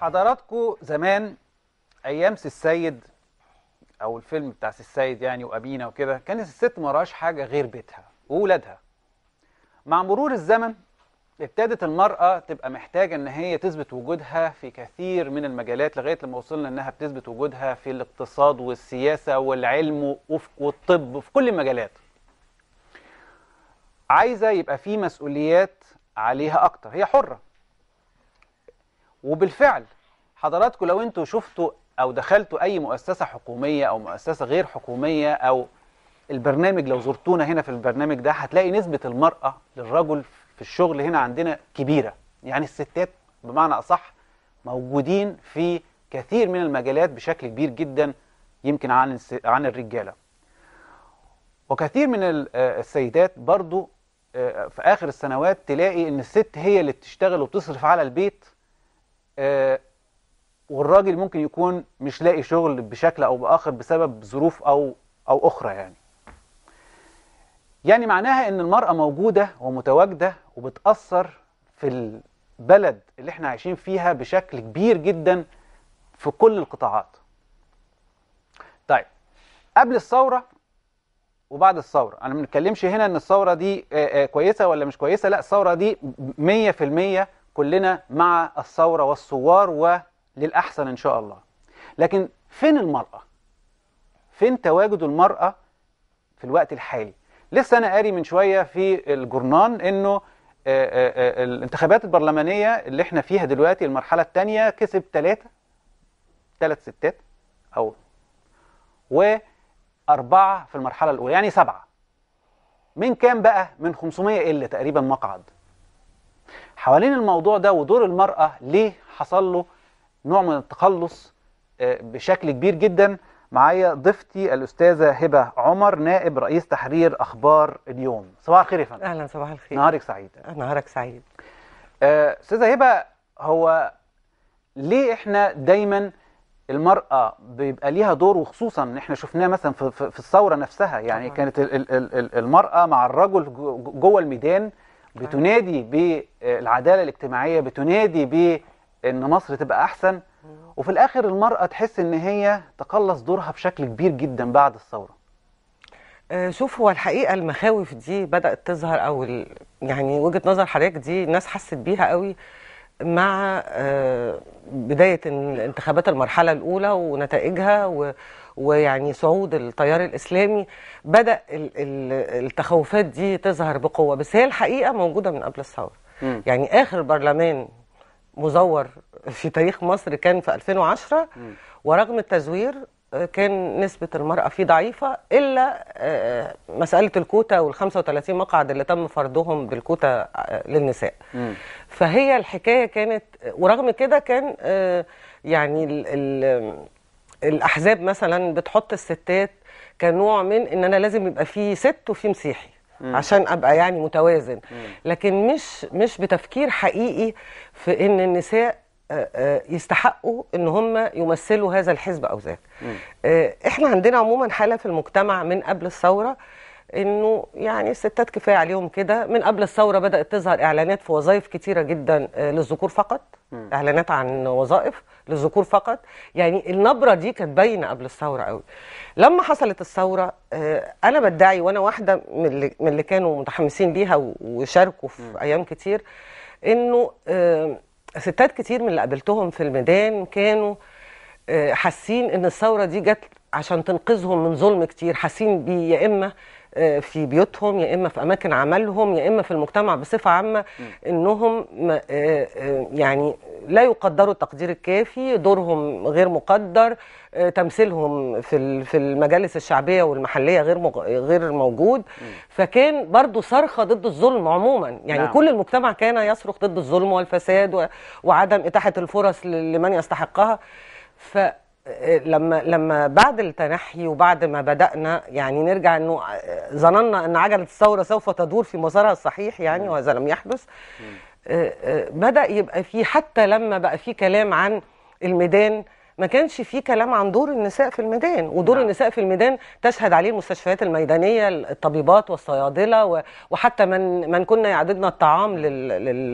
حضراتكم زمان ايام سي السيد او الفيلم بتاع سي السيد يعني وابينا وكده كانت الست ما حاجه غير بيتها وولادها مع مرور الزمن ابتدت المرأة تبقى محتاجة إن هي تثبت وجودها في كثير من المجالات لغاية لما وصلنا إنها بتثبت وجودها في الاقتصاد والسياسة والعلم والطب في كل المجالات. عايزة يبقى في مسؤوليات عليها أكتر، هي حرة. وبالفعل حضراتكم لو انتوا شفتوا او دخلتوا اي مؤسسة حكومية او مؤسسة غير حكومية او البرنامج لو زرتونا هنا في البرنامج ده هتلاقي نسبة المرأة للرجل في الشغل هنا عندنا كبيرة يعني الستات بمعنى أصح موجودين في كثير من المجالات بشكل كبير جدا يمكن عن عن الرجالة وكثير من آه، السيدات برضو آه، في آخر السنوات تلاقي إن الست هي اللي بتشتغل وبتصرف على البيت آه، والراجل ممكن يكون مش لاقي شغل بشكل او باخر بسبب ظروف او او اخرى يعني يعني معناها ان المرأة موجودة ومتواجدة وبتأثر في البلد اللي احنا عايشين فيها بشكل كبير جدا في كل القطاعات طيب قبل الثورة وبعد الثورة انا ما بنتكلمش هنا ان الثورة دي آه، آه، كويسة ولا مش كويسة لا الثورة دي 100% كلنا مع الثورة والثوار وللأحسن إن شاء الله لكن فين المرأة؟ فين تواجد المرأة في الوقت الحالي؟ لسه أنا قاري من شوية في الجورنان إنه آه، آه، آه، الانتخابات البرلمانية اللي احنا فيها دلوقتي المرحلة الثانية كسب ثلاثة ثلاث ستات أو وأربعة في المرحلة الأولى يعني سبعة من كام بقى؟ من 500 إلا تقريبا مقعد حوالين الموضوع ده ودور المرأة ليه حصل له نوع من التخلص آه، بشكل كبير جدا معايا ضيفتي الأستاذة هبة عمر نائب رئيس تحرير أخبار اليوم صباح الخير يا فندم أهلا صباح الخير نهارك سعيد نهارك سعيد آه، أستاذة هبة هو ليه احنا دايما المرأة بيبقى ليها دور وخصوصا احنا شفناه مثلا في, الثورة نفسها يعني طبعا. كانت المرأة مع الرجل جوه الميدان بتنادي بالعدالة الاجتماعية بتنادي بأن مصر تبقى أحسن وفي الآخر المرأة تحس أن هي تقلص دورها بشكل كبير جدا بعد الثورة آه، شوف هو الحقيقه المخاوف دي بدات تظهر او يعني وجهه نظر حضرتك دي الناس حست بيها قوي مع آه، بداية انتخابات المرحلة الأولى ونتائجها ويعني صعود التيار الإسلامي بدأ التخوفات دي تظهر بقوة بس هي الحقيقة موجودة من قبل الثورة يعني آخر برلمان مزور في تاريخ مصر كان في 2010 م. ورغم التزوير كان نسبة المرأة فيه ضعيفة إلا آه، مسألة الكوتا وال 35 مقعد اللي تم فرضهم بالكوتا آه، للنساء م. فهي الحكاية كانت ورغم كده كان آه، يعني الـ الـ الأحزاب مثلا بتحط الستات كنوع من إن أنا لازم يبقى فيه ست وفيه مسيحي م. عشان ابقى يعني متوازن م. لكن مش مش بتفكير حقيقي في ان النساء آه، آه، يستحقوا ان هم يمثلوا هذا الحزب او ذاك آه، احنا عندنا عموما حاله في المجتمع من قبل الثوره انه يعني الستات كفايه عليهم كده من قبل الثوره بدات تظهر اعلانات في وظائف كتيره جدا للذكور فقط م. اعلانات عن وظائف للذكور فقط يعني النبره دي كانت باينه قبل الثوره قوي لما حصلت الثوره انا بدعي وانا واحده من اللي, من اللي كانوا متحمسين بيها وشاركوا في م. ايام كتير انه ستات كتير من اللي قابلتهم في الميدان كانوا آه، حاسين ان الثوره دي جت عشان تنقذهم من ظلم كتير حاسين بيه يا اما آه، في بيوتهم يا اما في اماكن عملهم يا اما في المجتمع بصفه عامه انهم آه، يعني لا يقدروا التقدير الكافي دورهم غير مقدر آه، تمثيلهم في في المجالس الشعبيه والمحليه غير غير موجود فكان برضو صرخه ضد الظلم عموما يعني نعم. كل المجتمع كان يصرخ ضد الظلم والفساد وعدم اتاحه الفرص لمن يستحقها ف آه، لما لما بعد التنحي وبعد ما بدانا يعني نرجع انه آه، ظننا ان عجله الثوره سوف تدور في مسارها الصحيح يعني وهذا لم يحدث آه، آه، بدا يبقى في حتى لما بقى في كلام عن الميدان ما كانش في كلام عن دور النساء في الميدان ودور نعم. النساء في الميدان تشهد عليه المستشفيات الميدانيه الطبيبات والصيادله وحتى من من كنا يعددنا الطعام لل لل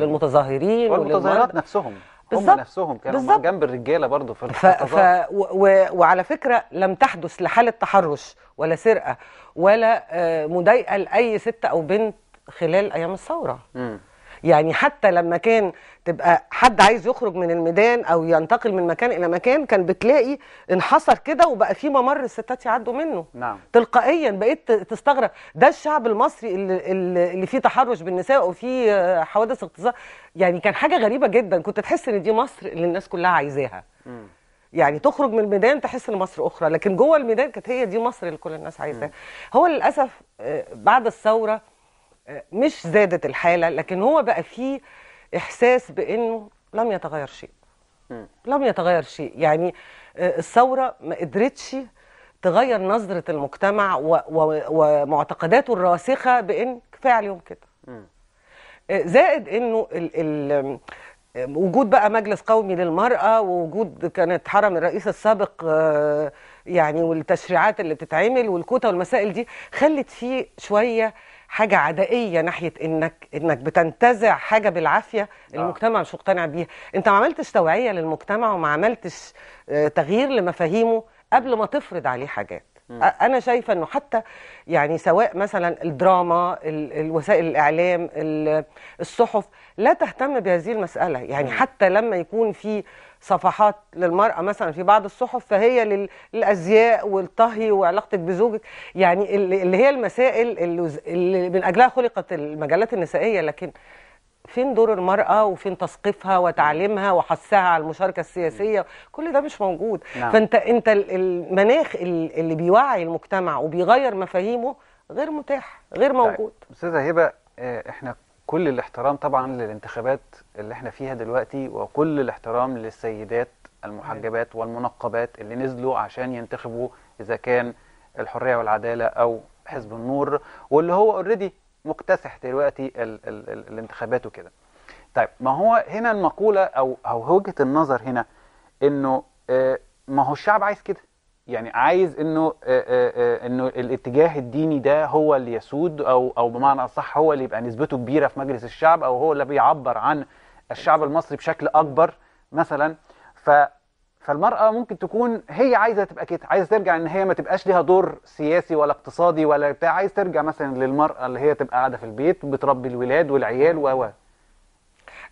للمتظاهرين والمتظاهرات نفسهم بالزبط. هم نفسهم كانوا بالزبط. جنب الرجاله برضه في ف... ف... و... و... وعلى فكره لم تحدث لحاله تحرش ولا سرقه ولا آه، مضايقه لاي ست او بنت خلال ايام الثوره امم يعني حتى لما كان تبقى حد عايز يخرج من الميدان او ينتقل من مكان الى مكان كان بتلاقي انحصر كده وبقى في ممر الستات يعدوا منه نعم. تلقائيا بقيت تستغرب ده الشعب المصري اللي, اللي فيه تحرش بالنساء وفيه آه، حوادث اغتصاب يعني كان حاجه غريبه جدا كنت تحس ان دي مصر اللي الناس كلها عايزاها يعني تخرج من الميدان تحس ان مصر اخرى لكن جوه الميدان كانت هي دي مصر اللي كل الناس عايزاها هو للاسف آه، بعد الثوره مش زادت الحاله لكن هو بقى فيه احساس بانه لم يتغير شيء م. لم يتغير شيء يعني آه، الثوره ما قدرتش تغير نظره المجتمع ومعتقداته الراسخه بان كفايه عليهم كده آه، زائد انه ال ال آه، وجود بقى مجلس قومي للمرأة ووجود كانت حرم الرئيس السابق يعني والتشريعات اللي بتتعمل والكوتا والمسائل دي خلت فيه شوية حاجه عدائيه ناحيه انك انك بتنتزع حاجه بالعافيه آه. المجتمع مش مقتنع بيها انت ما عملتش توعيه للمجتمع وما عملتش آه، تغيير لمفاهيمه قبل ما تفرض عليه حاجات انا شايفه انه حتى يعني سواء مثلا الدراما الوسائل الاعلام الصحف لا تهتم بهذه المساله يعني حتى لما يكون في صفحات للمرأة مثلا في بعض الصحف فهي للأزياء والطهي وعلاقتك بزوجك يعني اللي هي المسائل اللي من أجلها خلقت المجلات النسائية لكن فين دور المرأة وفين تثقيفها وتعليمها وحثها على المشاركة السياسية كل ده مش موجود نعم. فانت انت المناخ اللي بيوعي المجتمع وبيغير مفاهيمه غير متاح غير طيب، موجود أستاذة هبة آه، احنا كل الاحترام طبعا للانتخابات اللي احنا فيها دلوقتي وكل الاحترام للسيدات المحجبات والمنقبات اللي نزلوا عشان ينتخبوا اذا كان الحرية والعدالة او حزب النور واللي هو اوريدي مكتسح دلوقتي ال ال ال الانتخابات وكده طيب ما هو هنا المقولة أو, أو وجهة النظر هنا إنه آه، ما هو الشعب عايز كده يعني عايز انه آه، آه، انه الاتجاه الديني ده هو اللي يسود او او بمعنى اصح هو اللي يبقى نسبته كبيره في مجلس الشعب او هو اللي بيعبر عن الشعب المصري بشكل اكبر مثلا ف فالمرأة ممكن تكون هي عايزة تبقى كده عايزة ترجع ان هي ما تبقاش ليها دور سياسي ولا اقتصادي ولا بتاع عايز ترجع مثلا للمرأة اللي هي تبقى قاعدة في البيت وبتربي الولاد والعيال و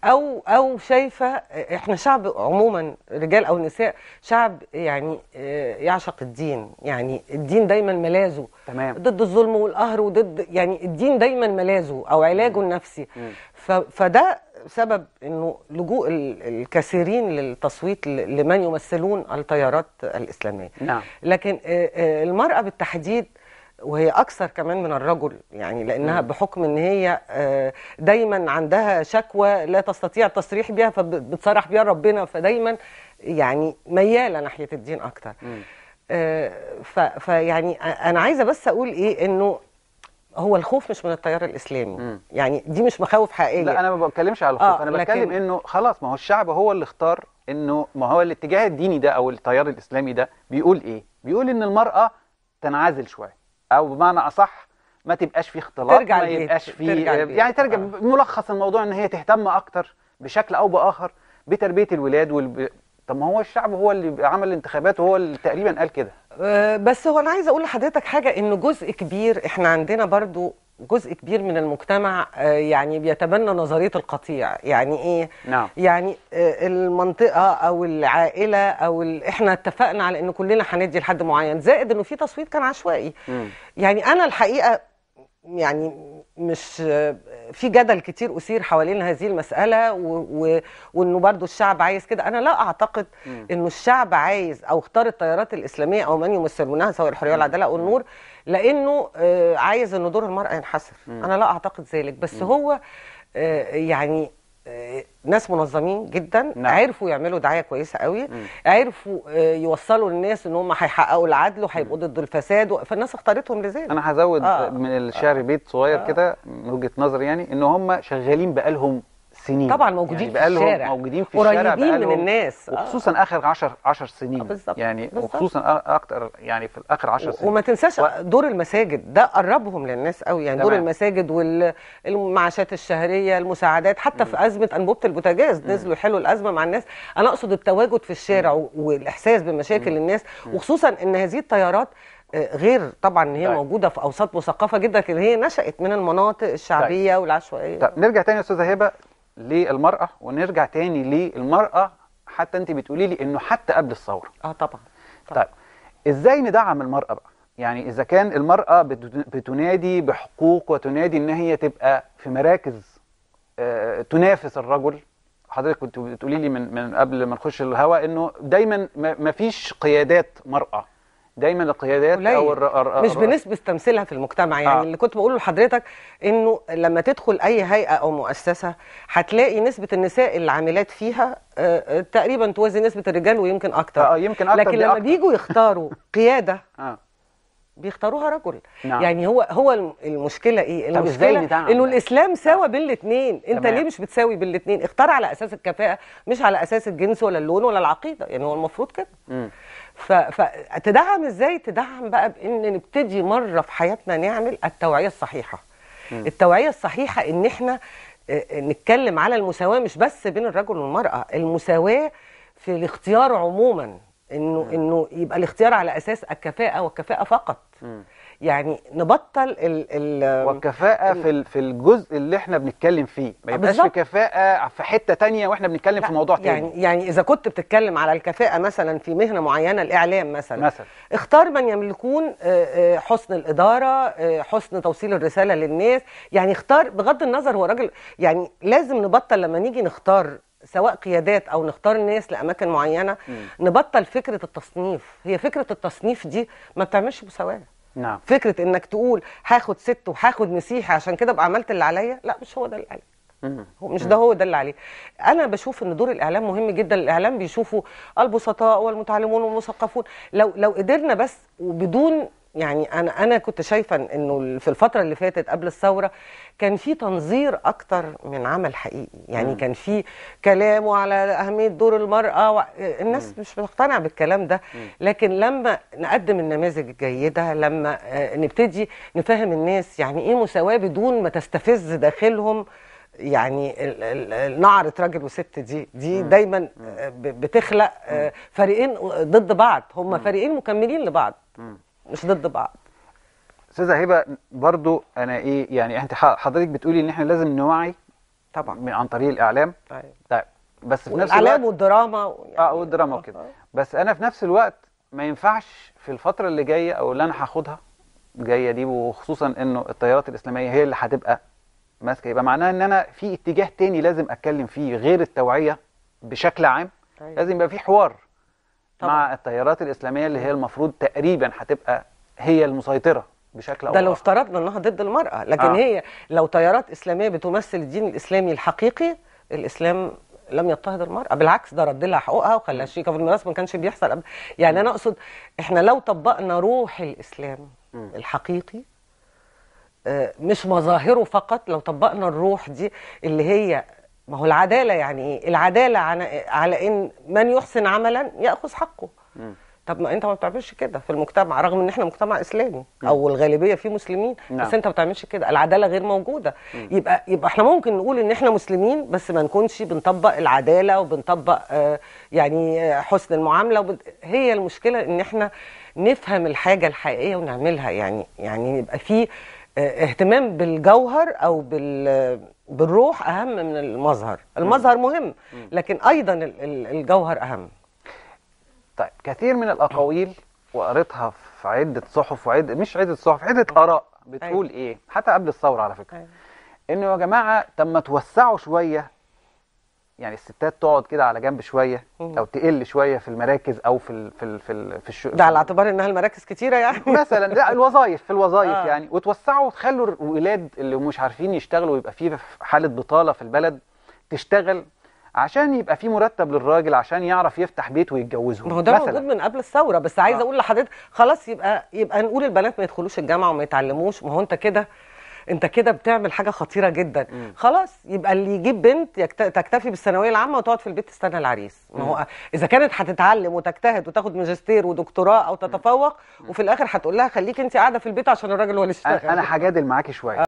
او او شايفه احنا شعب عموما رجال او نساء شعب يعني آه، يعشق الدين يعني الدين دايما ملاذه تمام ضد الظلم والقهر وضد يعني الدين دايما ملاذه او علاجه النفسي ف فده سبب انه لجوء الكثيرين للتصويت لمن يمثلون التيارات الاسلاميه نعم. لكن آه، آه، المراه بالتحديد وهي اكثر كمان من الرجل يعني لانها بحكم ان هي آه، دايما عندها شكوى لا تستطيع التصريح بها فبتصرح بها ربنا فدايما يعني مياله ناحيه الدين اكتر فيعني انا عايزه بس اقول ايه انه هو الخوف مش من التيار الاسلامي م. يعني دي مش مخاوف حقيقيه لا انا ما بتكلمش على الخوف آه انا بتكلم لكن... انه خلاص ما هو الشعب هو اللي اختار انه ما هو الاتجاه الديني ده او التيار الاسلامي ده بيقول ايه بيقول ان المراه تنعزل شويه او بمعنى اصح ما تبقاش فيه اختلاط ترجع ما يبقاش فيه ترجع يعني ترجع آه. ملخص الموضوع ان هي تهتم اكتر بشكل او باخر بتربيه الولاد والب... طب ما هو الشعب هو اللي عمل الانتخابات وهو اللي تقريبا قال كده أه، بس هو انا عايزه اقول لحضرتك حاجه انه جزء كبير احنا عندنا برضو جزء كبير من المجتمع أه، يعني بيتبنى نظريه القطيع يعني ايه نعم. يعني أه، المنطقه او العائله او ال... احنا اتفقنا على ان كلنا هندي لحد معين زائد انه في تصويت كان عشوائي م. يعني انا الحقيقه يعني مش في جدل كتير اثير حوالين هذه المساله وانه برضو الشعب عايز كده انا لا اعتقد انه الشعب عايز او اختار التيارات الاسلاميه او من يمثلونها سواء الحريه والعداله او النور لانه آه، عايز ان دور المراه ينحصر انا لا اعتقد ذلك بس هو آه، يعني آه، ناس منظمين جدا نعم. عرفوا يعملوا دعايه كويسه قوي مم. عرفوا آه، يوصلوا للناس ان هم هيحققوا العدل وهيبقوا ضد الفساد فالناس اختارتهم لذلك انا هزود آه. من الشعر بيت صغير آه. كده من وجهه نظري يعني ان هم شغالين بقالهم سنين طبعا يعني موجودين يعني في الشارع موجودين في الشارع قريبين من الناس آه. وخصوصا آه. اخر 10 10 سنين بالزبط. يعني بالزبط. وخصوصا اكتر يعني في اخر 10 سنين وما تنساش و... دور المساجد ده قربهم للناس قوي يعني تمام. دور المساجد والمعاشات الشهريه المساعدات حتى م. في ازمه انبوبه البوتاجاز نزلوا يحلوا الازمه مع الناس انا اقصد التواجد في الشارع م. والاحساس بمشاكل م. الناس وخصوصا ان هذه الطيارات آه، غير طبعا ان هي طيب. موجوده في اوساط مثقفه جدا لكن هي نشات من المناطق الشعبيه طيب. والعشوائيه طب نرجع تاني يا استاذه هبه للمرأة ونرجع تاني للمرأة حتى انت بتقولي لي انه حتى قبل الثورة اه طبعا طيب ازاي ندعم المرأة بقى يعني اذا كان المرأة بتنادي بحقوق وتنادي ان هي تبقى في مراكز آه، تنافس الرجل حضرتك كنت بتقولي لي من من قبل ما نخش الهوا انه دايما ما فيش قيادات مرأة دايما القيادات قليل. او الر... مش بنسبه تمثيلها في المجتمع يعني آه. اللي كنت بقوله لحضرتك انه لما تدخل اي هيئه او مؤسسه هتلاقي نسبه النساء العاملات فيها آه،, آه تقريبا توازي نسبه الرجال ويمكن اكتر اه, آه، يمكن اكتر لكن لما أكتر. بيجوا يختاروا قياده آه. بيختاروها رجل نعم. يعني هو هو المشكله ايه المشكله انه آه. الاسلام ساوى بالاثنين انت تمام. ليه مش بتساوي بالاثنين اختار على اساس الكفاءه مش على اساس الجنس ولا اللون ولا العقيده يعني هو المفروض كده فتدعم ازاي تدعم بقى بان نبتدي مره في حياتنا نعمل التوعيه الصحيحه م. التوعيه الصحيحه ان احنا آه، آه، نتكلم على المساواه مش بس بين الرجل والمراه المساواه في الاختيار عموما انه انه يبقى الاختيار على اساس الكفاءه والكفاءه فقط م. يعني نبطل ال ال والكفاءه ال في في الجزء اللي احنا بنتكلم فيه ما يبقاش في كفاءه في حته تانية واحنا بنتكلم في موضوع تاني يعني يعني اذا كنت بتتكلم على الكفاءه مثلا في مهنه معينه الاعلام مثلا مثلا اختار من يملكون آه، آه، حسن الاداره آه، حسن توصيل الرساله للناس يعني اختار بغض النظر هو راجل يعني لازم نبطل لما نيجي نختار سواء قيادات او نختار الناس لاماكن معينه م. نبطل فكره التصنيف هي فكره التصنيف دي ما بتعملش مساواه نعم فكره انك تقول هاخد ست وهاخد مسيحي عشان كده ابقى عملت اللي عليا لا مش هو ده اللي عليك هو مش ده هو ده اللي عليه انا بشوف ان دور الاعلام مهم جدا الاعلام بيشوفوا البسطاء والمتعلمون والمثقفون لو لو قدرنا بس وبدون يعني انا انا كنت شايفه انه في الفتره اللي فاتت قبل الثوره كان في تنظير اكتر من عمل حقيقي يعني مم. كان في كلام على اهميه دور المراه و... الناس مم. مش بتقتنع بالكلام ده مم. لكن لما نقدم النماذج الجيده لما آه، نبتدي نفهم الناس يعني ايه مساواه بدون ما تستفز داخلهم يعني نعرة راجل وست دي دي مم. دايما مم. آه، بتخلق آه، مم. فريقين ضد بعض هم فريقين مكملين لبعض مش ضد بعض استاذه هبه برضو انا ايه يعني انت حضرتك بتقولي ان احنا لازم نوعي طبعا من عن طريق الاعلام طيب طيب بس في نفس الوقت والدراما يعني اه والدراما وكده يعني. بس انا في نفس الوقت ما ينفعش في الفتره اللي جايه او اللي انا هاخدها جايه دي وخصوصا انه التيارات الاسلاميه هي اللي هتبقى ماسكه يبقى معناها ان انا في اتجاه تاني لازم اتكلم فيه غير التوعيه بشكل عام أيوة. لازم يبقى في حوار طبعا. مع التيارات الاسلاميه اللي هي المفروض تقريبا هتبقى هي المسيطره بشكل او ده لو افترضنا انها ضد المراه لكن آه. هي لو تيارات اسلاميه بتمثل الدين الاسلامي الحقيقي الاسلام لم يضطهد المرأة بالعكس ده رد لها حقوقها وخلاها شيء في ما كانش بيحصل قبل يعني أنا أقصد إحنا لو طبقنا روح الإسلام م. الحقيقي آه، مش مظاهره فقط لو طبقنا الروح دي اللي هي ما هو العداله يعني ايه العداله على, على ان من يحسن عملا ياخذ حقه م. طب ما انت ما بتعملش كده في المجتمع رغم ان احنا مجتمع اسلامي او الغالبيه فيه مسلمين نعم. بس انت ما بتعملش كده العداله غير موجوده مم. يبقى يبقى احنا ممكن نقول ان احنا مسلمين بس ما نكونش بنطبق العداله وبنطبق آه، يعني آه، حسن المعامله وب... هي المشكله ان احنا نفهم الحاجه الحقيقيه ونعملها يعني يعني يبقى فيه آه، اهتمام بالجوهر او بال بالروح اهم من المظهر المظهر مهم لكن ايضا الجوهر اهم طيب كثير من الاقاويل وقريتها في عده صحف وعده مش عده صحف عده أيوة. اراء بتقول أيوة. ايه حتى قبل الثوره على فكره أيوة. انه يا جماعه طب ما توسعوا شويه يعني الستات تقعد كده على جنب شويه او تقل شويه في المراكز او في الـ في الـ في, الـ في الشو... ده على اعتبار انها المراكز كتيره يعني مثلا لا الوظائف في الوظائف آه. يعني وتوسعوا وتخلوا الولاد اللي مش عارفين يشتغلوا ويبقى في حاله بطاله في البلد تشتغل عشان يبقى في مرتب للراجل عشان يعرف يفتح بيت ويتجوزه ما هو ده موجود من قبل الثوره بس عايز آه. اقول لحضرتك خلاص يبقى يبقى نقول البنات ما يدخلوش الجامعه وما يتعلموش ما هو انت كده انت كده بتعمل حاجه خطيره جدا مم. خلاص يبقى اللي يجيب بنت يكت... تكتفي بالثانويه العامه وتقعد في البيت تستنى العريس ما هو اذا كانت هتتعلم وتجتهد وتاخد ماجستير ودكتوراه او تتفوق مم. وفي الاخر هتقول لها خليك انت قاعده في البيت عشان الراجل هو اللي انا هجادل معاكي شويه